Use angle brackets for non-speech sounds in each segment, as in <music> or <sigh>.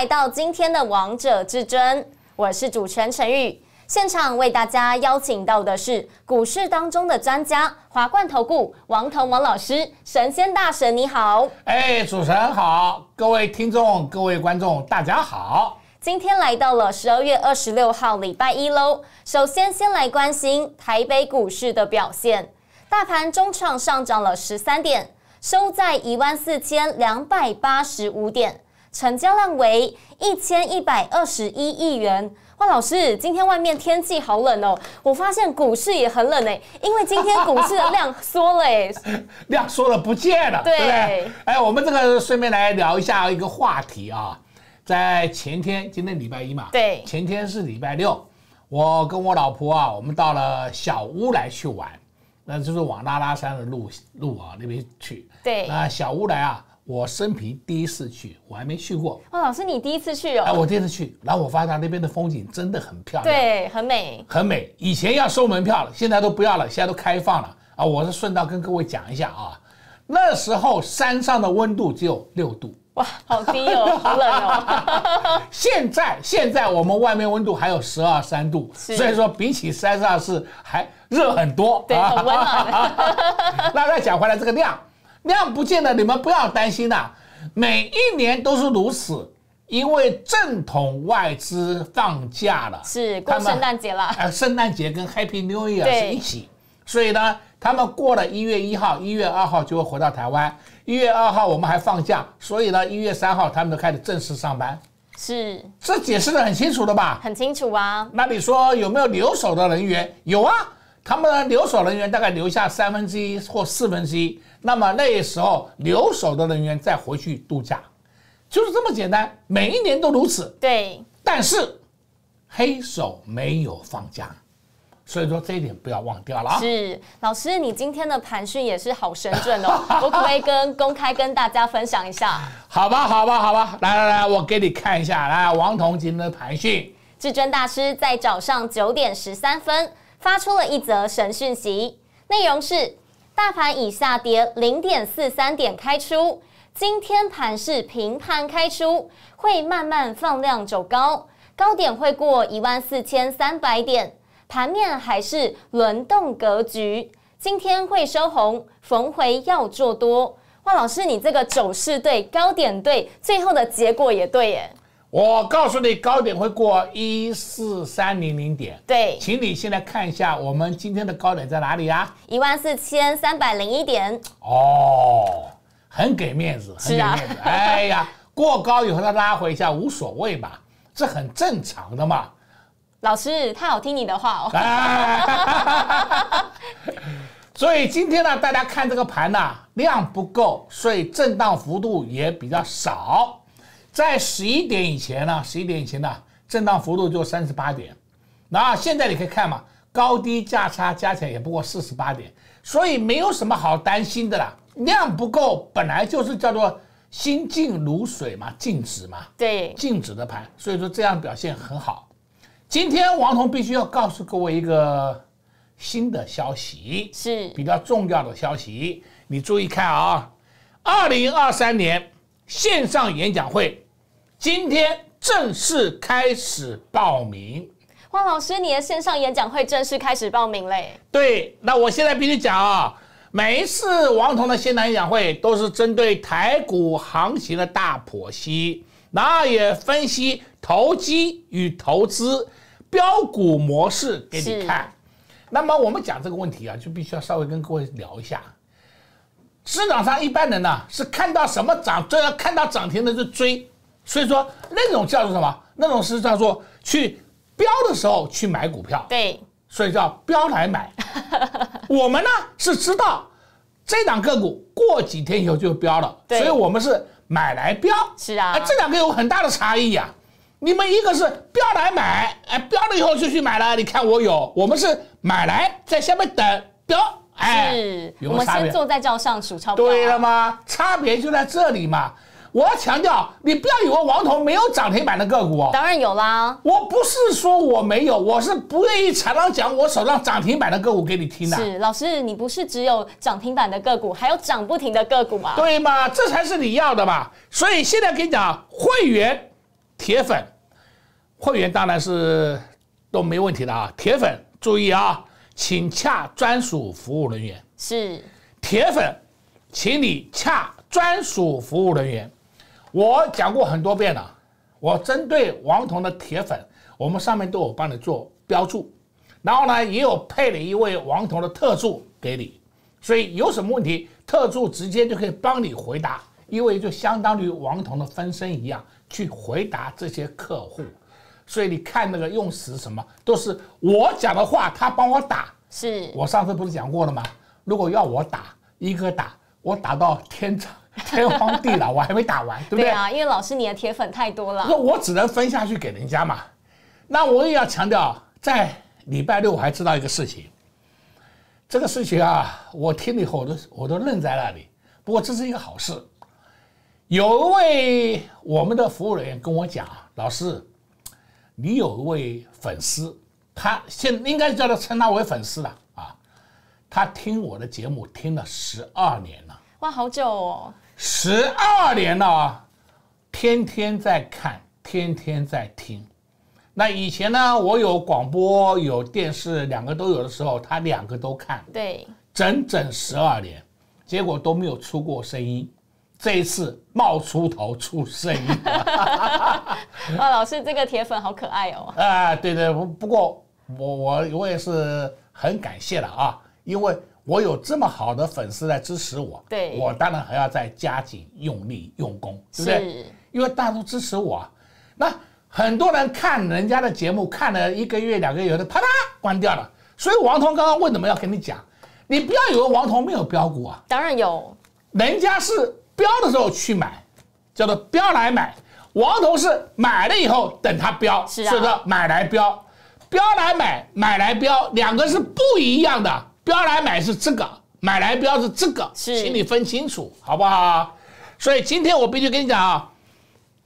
来到今天的王者至尊，我是主持人陈宇。现场为大家邀请到的是股市当中的专家华冠投顾王腾王老师，神仙大神你好！哎，主持人好，各位听众、各位观众大家好。今天来到了十二月二十六号礼拜一喽。首先先来关心台北股市的表现，大盘中创上涨了十三点，收在一万四千两百八十五点。成交量为一千一百二十一亿元。哇，老师，今天外面天气好冷哦，我发现股市也很冷哎，因为今天股市的量缩了哎，<laughs> 量缩了不见了。对，哎，我们这个顺便来聊一下一个话题啊，在前天，今天礼拜一嘛，对，前天是礼拜六，我跟我老婆啊，我们到了小屋来去玩，那就是往拉拉山的路路啊那边去。对，那小屋来啊。我生平第一次去，我还没去过。哦，老师你第一次去哦？哎，我第一次去，然后我发现那边的风景真的很漂亮，对，很美，很美。以前要收门票了，现在都不要了，现在都开放了。啊，我是顺道跟各位讲一下啊，那时候山上的温度只有六度，哇，好低哦，好冷哦。<laughs> 现在现在我们外面温度还有十二三度，所以说比起山上是还热很多，对，很温暖。<laughs> 那再讲回来这个量。量不见得，你们不要担心的，每一年都是如此，因为正统外资放假了，是过圣诞节了，呃，圣诞节跟 Happy New Year 是一起，所以呢，他们过了一月一号、一月二号就会回到台湾，一月二号我们还放假，所以呢，一月三号他们就开始正式上班，是这解释的很清楚的吧？很清楚啊，那你说有没有留守的人员？有啊。他们留守人员大概留下三分之一或四分之一，那么那时候留守的人员再回去度假，就是这么简单，每一年都如此。对，但是黑手没有放假，所以说这一点不要忘掉了啊。是老师，你今天的盘讯也是好神准哦，<laughs> 我可以跟公开跟大家分享一下。好吧，好吧，好吧，来来来，我给你看一下，来王彤今天的盘讯，至尊大师在早上九点十三分。发出了一则神讯息，内容是：大盘已下跌零点四三点，开出。今天盘是平盘开出，会慢慢放量走高，高点会过一万四千三百点。盘面还是轮动格局，今天会收红，逢回要做多。哇，老师，你这个走势对，高点对，最后的结果也对耶。我告诉你，高点会过一四三零零点。对，请你先来看一下我们今天的高点在哪里啊？一万四千三百零一点。哦，很给面子，很给面子。<laughs> 哎呀，过高以后再拉回一下无所谓吧，这很正常的嘛。老师他好听你的话哦。<laughs> 所以今天呢，大家看这个盘呢量不够，所以震荡幅度也比较少。在十一点以前呢，十一点以前呢，震荡幅度就三十八点，那现在你可以看嘛，高低价差加起来也不过四十八点，所以没有什么好担心的啦。量不够本来就是叫做心静如水嘛，静止嘛，对，静止的盘，所以说这样表现很好。今天王彤必须要告诉各位一个新的消息，是比较重要的消息，你注意看啊，二零二三年。线上演讲会今天正式开始报名，汪老师，你的线上演讲会正式开始报名嘞。对，那我现在必须讲啊，每一次王彤的线上演讲会都是针对台股行情的大剖析，然后也分析投机与投资、标股模式给你看。那么我们讲这个问题啊，就必须要稍微跟各位聊一下。市场上一般人呢是看到什么涨就要看到涨停的就追，所以说那种叫做什么？那种是叫做去标的时候去买股票。对，所以叫标来买。<laughs> 我们呢是知道这档个股过几天以后就标了，所以我们是买来标。是啊。这两个有很大的差异呀。你们一个是标来买，哎，标了以后就去买了。你看我有，我们是买来在下面等标。哎，我们先坐在桌上数钞票。对了吗？差别就在这里嘛！我要强调，你不要以为王彤没有涨停板的个股。当然有啦！我不是说我没有，我是不愿意常常讲我手上涨停板的个股给你听的。是老师，你不是只有涨停板的个股，还有涨不停的个股吗？对嘛，这才是你要的嘛。所以现在跟你讲，会员、铁粉，会员当然是都没问题的啊！铁粉注意啊！请洽专属服务人员是铁粉，请你洽专属服务人员。我讲过很多遍了，我针对王彤的铁粉，我们上面都有帮你做标注，然后呢也有配了一位王彤的特助给你，所以有什么问题，特助直接就可以帮你回答，因为就相当于王彤的分身一样去回答这些客户。所以你看那个用词什么都是我讲的话，他帮我打。是我上次不是讲过了吗？如果要我打，一个打，我打到天长天荒地老，我还没打完，对不对啊？因为老师你的铁粉太多了，那我只能分下去给人家嘛。那我也要强调，在礼拜六我还知道一个事情，这个事情啊，我听了以后我都我都愣在那里。不过这是一个好事，有一位我们的服务人员跟我讲，老师。你有一位粉丝，他现应该叫他称他为粉丝了啊，他听我的节目听了十二年了，哇，好久哦，十二年了啊，天天在看，天天在听。那以前呢，我有广播有电视，两个都有的时候，他两个都看，对，整整十二年，结果都没有出过声音。这一次冒出头出声，啊，<laughs> 老师，这个铁粉好可爱哦！<laughs> 啊，对对，不不过我我我也是很感谢的啊，因为我有这么好的粉丝在支持我，对，我当然还要再加紧用力用功，对不对？因为大家都支持我，那很多人看人家的节目看了一个月两个月的，啪嗒关掉了，所以王彤刚刚为什么要跟你讲？你不要以为王彤没有标股啊，当然有，人家是。标的时候去买，叫做标来买。王同事买了以后，等他标，是啊。买来标，标来买，买来标，两个是不一样的。标来买是这个，买来标是这个，请你分清楚，好不好？所以今天我必须跟你讲啊，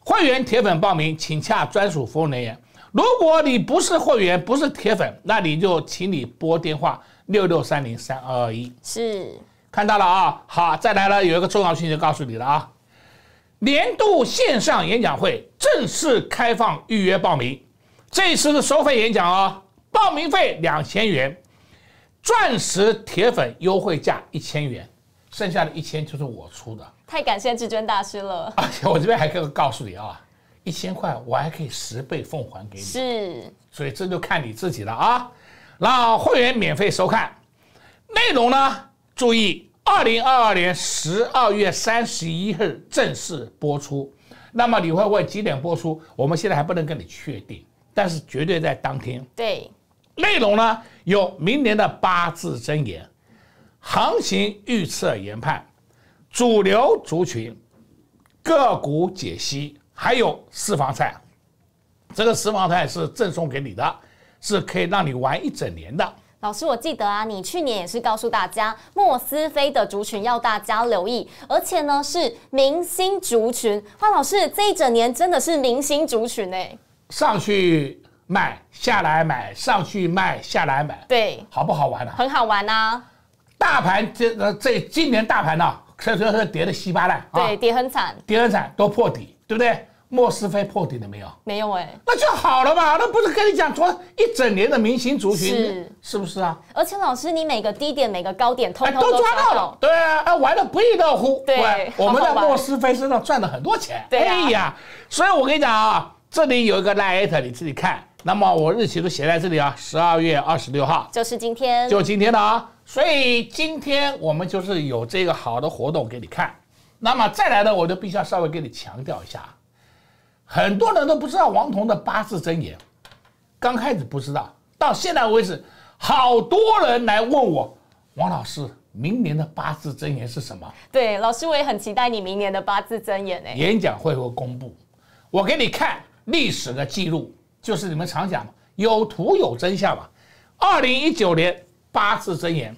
会员铁粉报名，请洽专属服务人员。如果你不是会员，不是铁粉，那你就请你拨电话六六三零三二二一。是。看到了啊，好，再来了，有一个重要信息告诉你了啊，年度线上演讲会正式开放预约报名，这次是收费演讲啊，报名费两千元，钻石铁粉优惠价一千元，剩下的一千就是我出的。太感谢至尊大师了。而且我这边还可以告诉你啊，一千块我还可以十倍奉还给你。是，所以这就看你自己了啊，那会员免费收看，内容呢？注意，二零二二年十二月三十一日正式播出。那么你会问几点播出？我们现在还不能跟你确定，但是绝对在当天。对，内容呢有明年的八字真言、行情预测研判、主流族群、个股解析，还有私房菜。这个私房菜是赠送给你的，是可以让你玩一整年的。老师，我记得啊，你去年也是告诉大家，莫斯菲的族群要大家留意，而且呢是明星族群。范老师这一整年真的是明星族群哎，上去卖，下来买，上去卖，下来买，对，好不好玩啊？很好玩啊！大盘这这今年大盘呢，可以说跌的稀巴烂啊，对，跌很惨，跌很惨，都破底，对不对？莫斯菲破底了没有？没有哎，那就好了嘛。那不是跟你讲昨一整年的明星族群是是不是啊？而且老师，你每个低点每个高点都都抓到了，对啊，啊玩的不亦乐乎。对，我们在莫斯菲身上赚了很多钱。对呀，所以我跟你讲啊，这里有一个 light，你自己看。那么我日期都写在这里啊，十二月二十六号就是今天，就今天的啊。所以今天我们就是有这个好的活动给你看。那么再来呢，我就必须要稍微给你强调一下。很多人都不知道王彤的八字真言，刚开始不知道，到现在为止，好多人来问我，王老师，明年的八字真言是什么？对，老师我也很期待你明年的八字真言诶。演讲会会公布，我给你看历史的记录，就是你们常讲嘛，有图有真相嘛。二零一九年八字真言，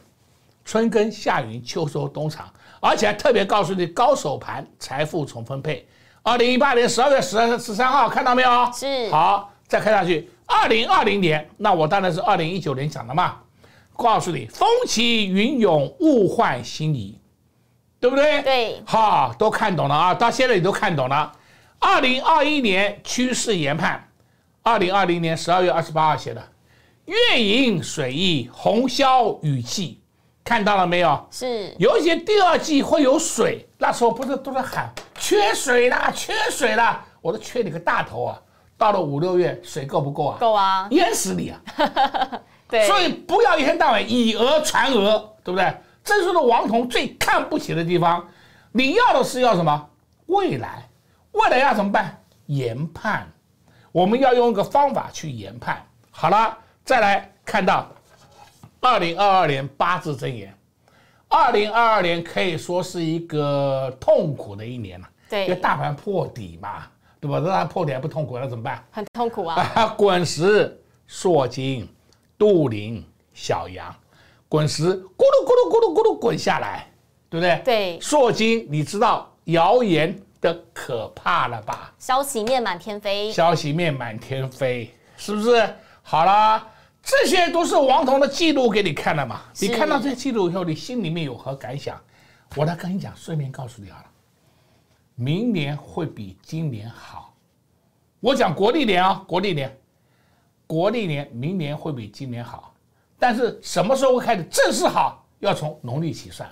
春耕夏耘秋收冬藏，而且还特别告诉你，高手盘财富重分配。二零一八年十二月十二十三号，看到没有？是好，再看下去。二零二零年，那我当然是二零一九年讲的嘛。告诉你，风起云涌，物换星移，对不对？对，好，都看懂了啊！到现在你都看懂了。二零二一年趋势研判，二零二零年十二月二十八号写的，月影水意，红消雨霁。看到了没有？是，尤其第二季会有水，那时候不是都在喊缺水啦，缺水啦，我都缺你个大头啊！到了五六月，水够不够啊？够啊，淹死你啊！<laughs> 对，所以不要一天到晚以讹传讹，对不对？这就是王彤最看不起的地方。你要的是要什么？未来，未来要怎么办？研判，我们要用一个方法去研判。好了，再来看到。二零二二年八字真言，二零二二年可以说是一个痛苦的一年了，对，因为大盘破底嘛，对吧？大盘破底还不痛苦，那怎么办？很痛苦啊！<laughs> 滚石、硕金、杜林、小杨，滚石咕噜咕噜咕噜咕噜滚下来，对不对？对。硕金，你知道谣言的可怕了吧？消息面满天飞。消息面满天飞，是不是？好了。这些都是王彤的记录给你看了嘛？你看到这些记录以后，你心里面有何感想？我来跟你讲，顺便告诉你好了，明年会比今年好。我讲国历年啊，国历年，国历年，明年会比今年好。但是什么时候会开始正式好？要从农历起算。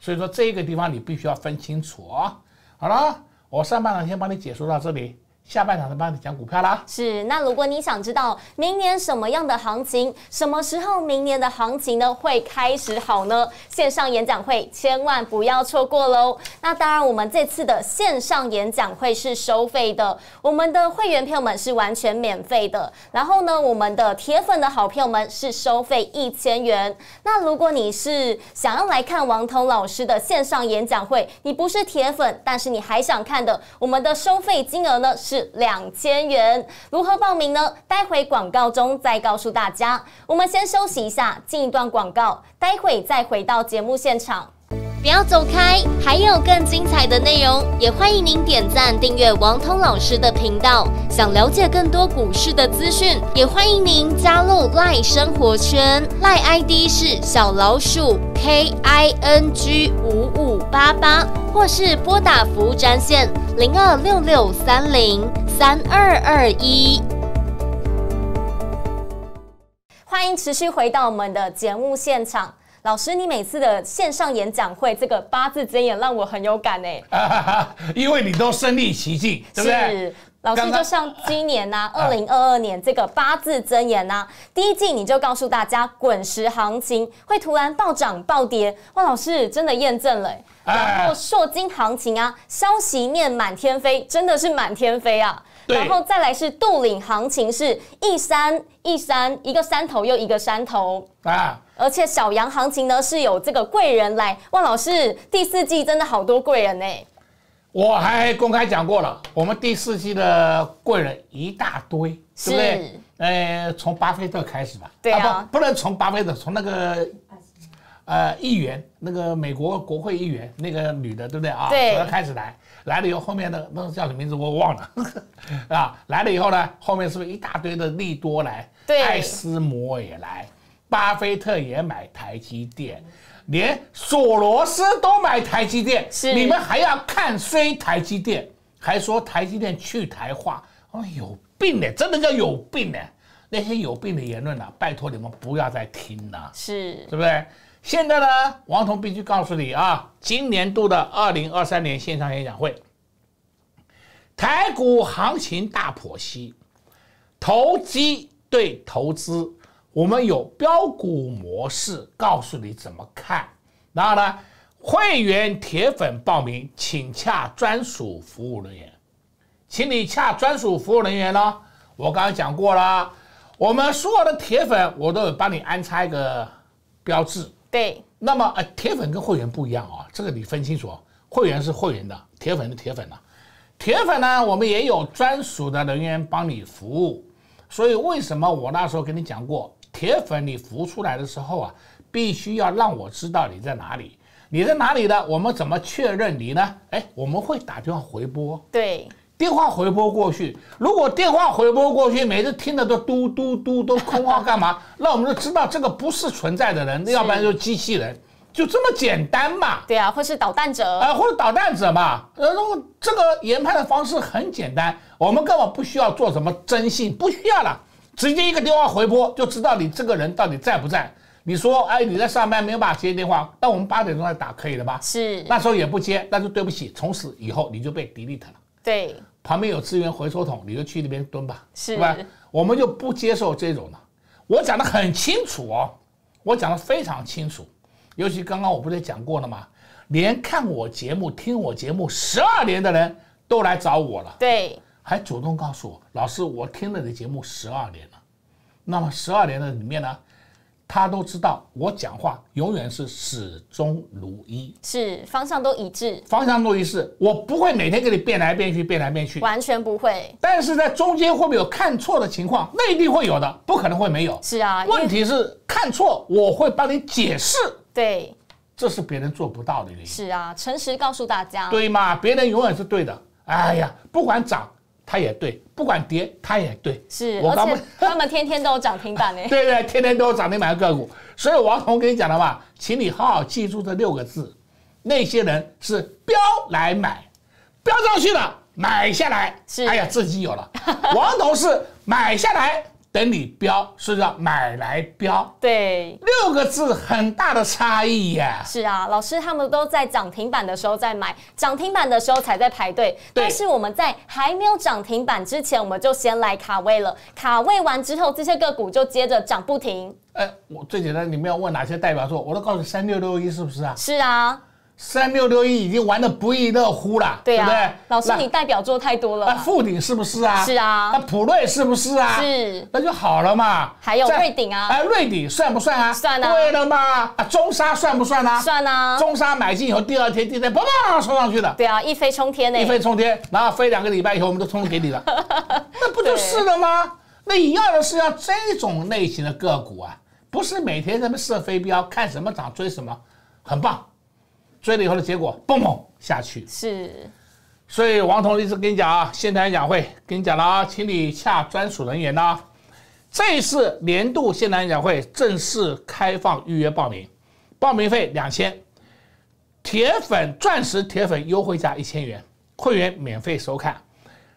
所以说这个地方你必须要分清楚啊。好了，我上半场先帮你解说到这里。下半场的帮你讲股票啦。是，那如果你想知道明年什么样的行情，什么时候明年的行情呢会开始好呢？线上演讲会千万不要错过喽。那当然，我们这次的线上演讲会是收费的，我们的会员朋友们是完全免费的。然后呢，我们的铁粉的好朋友们是收费一千元。那如果你是想要来看王腾老师的线上演讲会，你不是铁粉，但是你还想看的，我们的收费金额呢是。两千元，如何报名呢？待会广告中再告诉大家。我们先休息一下，进一段广告，待会再回到节目现场。不要走开，还有更精彩的内容，也欢迎您点赞订阅王通老师的频道。想了解更多股市的资讯，也欢迎您加入赖生活圈，赖 ID 是小老鼠 KING 五五八八，或是拨打服务专线零二六六三零三二二一。欢迎持续回到我们的节目现场。老师，你每次的线上演讲会，这个八字真言让我很有感哎，<laughs> 因为你都身临其境，对不对？是，老师就像今年呐，<laughs> 二零二二年这个八字真言呐，第一季你就告诉大家，滚石行情会突然暴涨暴跌，哇，老师真的验证了，然后烁金行情啊，消息面满天飞，真的是满天飞啊。然后再来是杜岭行情是一山一山，一个山头又一个山头啊！而且小杨行情呢是有这个贵人来，万老师第四季真的好多贵人呢。我还公开讲过了，我们第四季的贵人一大堆，对不对？呃，从巴菲特开始吧。对啊，不能从巴菲特，从那个。呃，议员，那个美国国会议员，那个女的，对不对啊？对。要开始来，来了以后，后面的那叫什么名字，我忘了，<laughs> 啊，来了以后呢，后面是不是一大堆的利多来，对。艾斯摩也来，巴菲特也买台积电，连索罗斯都买台积电，你们还要看衰台积电，还说台积电去台化，哦，有病呢，真的叫有病呢！那些有病的言论呢，拜托你们不要再听了，是，对不对？现在呢，王彤必须告诉你啊，今年度的二零二三年线上演讲会，台股行情大剖析，投机对投资，我们有标股模式，告诉你怎么看。然后呢，会员铁粉报名，请洽专属服务人员，请你洽专属服务人员呢，我刚刚讲过了，我们所有的铁粉，我都有帮你安插一个标志。对，那么呃，铁粉跟会员不一样啊，这个你分清楚。会员是会员的，铁粉是铁粉的。铁粉呢，我们也有专属的人员帮你服务。所以为什么我那时候跟你讲过，铁粉你浮出来的时候啊，必须要让我知道你在哪里，你在哪里的，我们怎么确认你呢？哎，我们会打电话回拨。对。电话回拨过去，如果电话回拨过去，每次听的都嘟嘟嘟都空号，干嘛？那我们就知道这个不是存在的人，要不然就是机器人，就这么简单嘛。对啊，或是捣蛋者啊，或者捣蛋者嘛。呃，如果这个研判的方式很简单，我们根本不需要做什么征信，不需要了，直接一个电话回拨就知道你这个人到底在不在。你说，哎，你在上班没有办法接电话，那我们八点钟再打可以了吧？是，那时候也不接，那就对不起，从此以后你就被 delete 了。对，旁边有资源回收桶，你就去那边蹲吧，是吧？我们就不接受这种的。我讲的很清楚哦，我讲的非常清楚。尤其刚刚我不是讲过了吗？连看我节目、听我节目十二年的人都来找我了，对，还主动告诉我，老师，我听了你的节目十二年了。那么十二年的里面呢？他都知道，我讲话永远是始终如一，是方向都一致，方向都一致，我不会每天给你变来变去，变来变去，完全不会。但是在中间会不会有看错的情况？那一定会有的，不可能会没有。是啊，问题是看错，我会帮你解释。对，这是别人做不到的原因。是啊，诚实告诉大家，对嘛？别人永远是对的。哎呀，不管涨。他也对，不管跌，他也对。是我刚不，他们 <laughs> 天天都有涨停板呢。<laughs> 对对，天天都有涨停板的个股。所以王彤跟你讲的话，请你好好记住这六个字：那些人是标来买，标上去的买下来，是哎呀自己有了。王彤是买下来。等你标，是叫买来标。对，六个字很大的差异呀。是啊，老师他们都在涨停板的时候在买，涨停板的时候才在排队。但是我们在还没有涨停板之前，我们就先来卡位了。卡位完之后，这些个股就接着涨不停。哎，我最简单，你们要问哪些代表作，我都告诉你，三六六一是不是啊？是啊。三六六一已经玩的不亦乐乎了，对不对？老师，你代表作太多了。那富鼎是不是啊？是啊。那普瑞是不是啊？是。那就好了嘛。还有瑞鼎啊。哎，瑞鼎算不算啊？算啊。对了嘛。啊，中沙算不算啊？算啊。中沙买进以后，第二天、第三，砰砰砰冲上去了。对啊，一飞冲天呢。一飞冲天，然后飞两个礼拜以后，我们都冲给你了。<laughs> 那不就是了吗？那你要的是要这种类型的个股啊，不是每天咱们射飞镖，看什么涨追什么，很棒。追了以后的结果，嘣嘣下去。是，所以王彤律师跟你讲啊，代南讲会跟你讲了啊，请你下专属人员呐。这次年度代南讲会正式开放预约报名，报名费两千，铁粉钻石铁粉优惠价一千元，会员免费收看。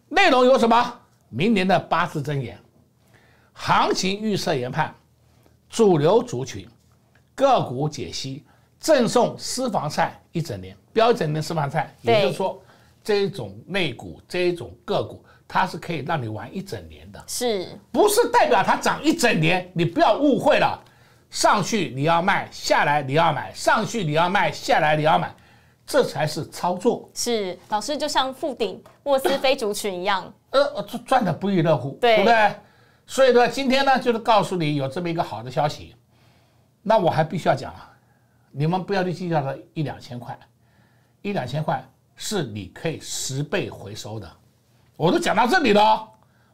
内容有什么？明年的八字真言，行情预测研判，主流族群，个股解析，赠送私房菜。一整年，标准的私房菜，也就是说，这种内股，这种个股，它是可以让你玩一整年的。是，不是代表它涨一整年？你不要误会了，上去你要卖，下来你要买，上去你要卖，下来你要买，这才是操作。是，老师就像富鼎沃斯飞族群一样，呃，赚赚的不亦乐乎，对不对？所以呢，今天呢，就是告诉你有这么一个好的消息，那我还必须要讲啊。你们不要去计较它一两千块，一两千块是你可以十倍回收的。我都讲到这里了，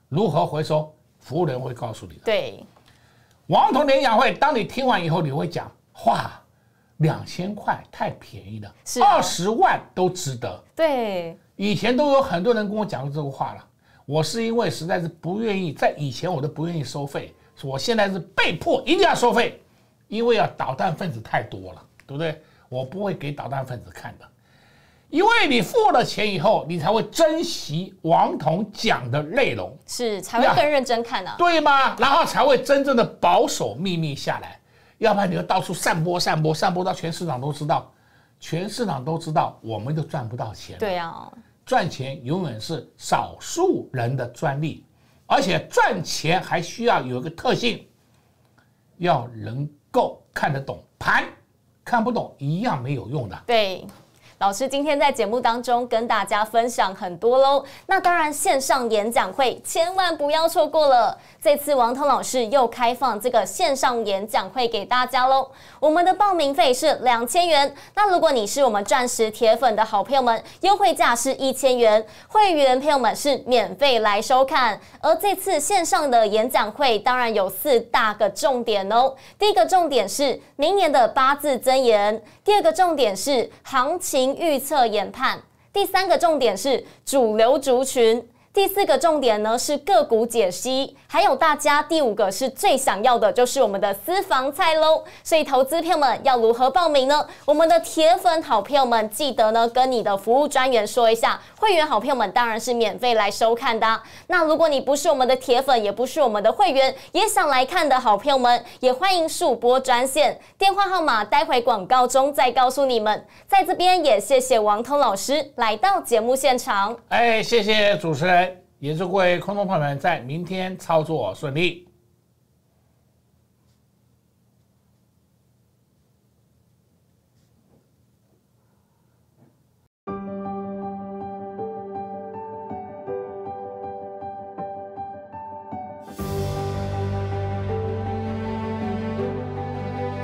如何回收？服务人会告诉你的。对，王彤联讲会，当你听完以后，你会讲哇，两千块太便宜了，二十万都值得。对，以前都有很多人跟我讲过这个话了，我是因为实在是不愿意，在以前我都不愿意收费，我现在是被迫一定要收费。因为啊，捣蛋分子太多了，对不对？我不会给捣蛋分子看的。因为你付了钱以后，你才会珍惜王彤讲的内容，是才会更认真看的，对吗？然后才会真正的保守秘密下来，要不然你就到处散播、散播、散播到全市场都知道，全市场都知道，我们就赚不到钱。对啊，赚钱永远是少数人的专利，而且赚钱还需要有一个特性，要能。够看得懂盘，看不懂一样没有用的。对。老师今天在节目当中跟大家分享很多喽，那当然线上演讲会千万不要错过了。这次王涛老师又开放这个线上演讲会给大家喽，我们的报名费是两千元，那如果你是我们钻石铁粉的好朋友们，优惠价是一千元，会员朋友们是免费来收看。而这次线上的演讲会当然有四大个重点哦，第一个重点是明年的八字真言，第二个重点是行情。预测研判，第三个重点是主流族群。第四个重点呢是个股解析，还有大家第五个是最想要的，就是我们的私房菜喽。所以投资票们要如何报名呢？我们的铁粉好朋友们记得呢跟你的服务专员说一下。会员好朋友们当然是免费来收看的。那如果你不是我们的铁粉，也不是我们的会员，也想来看的好朋友们，也欢迎速播专线，电话号码待会广告中再告诉你们。在这边也谢谢王通老师来到节目现场。哎，谢谢主持人。也祝各位空中朋友们在明天操作顺利。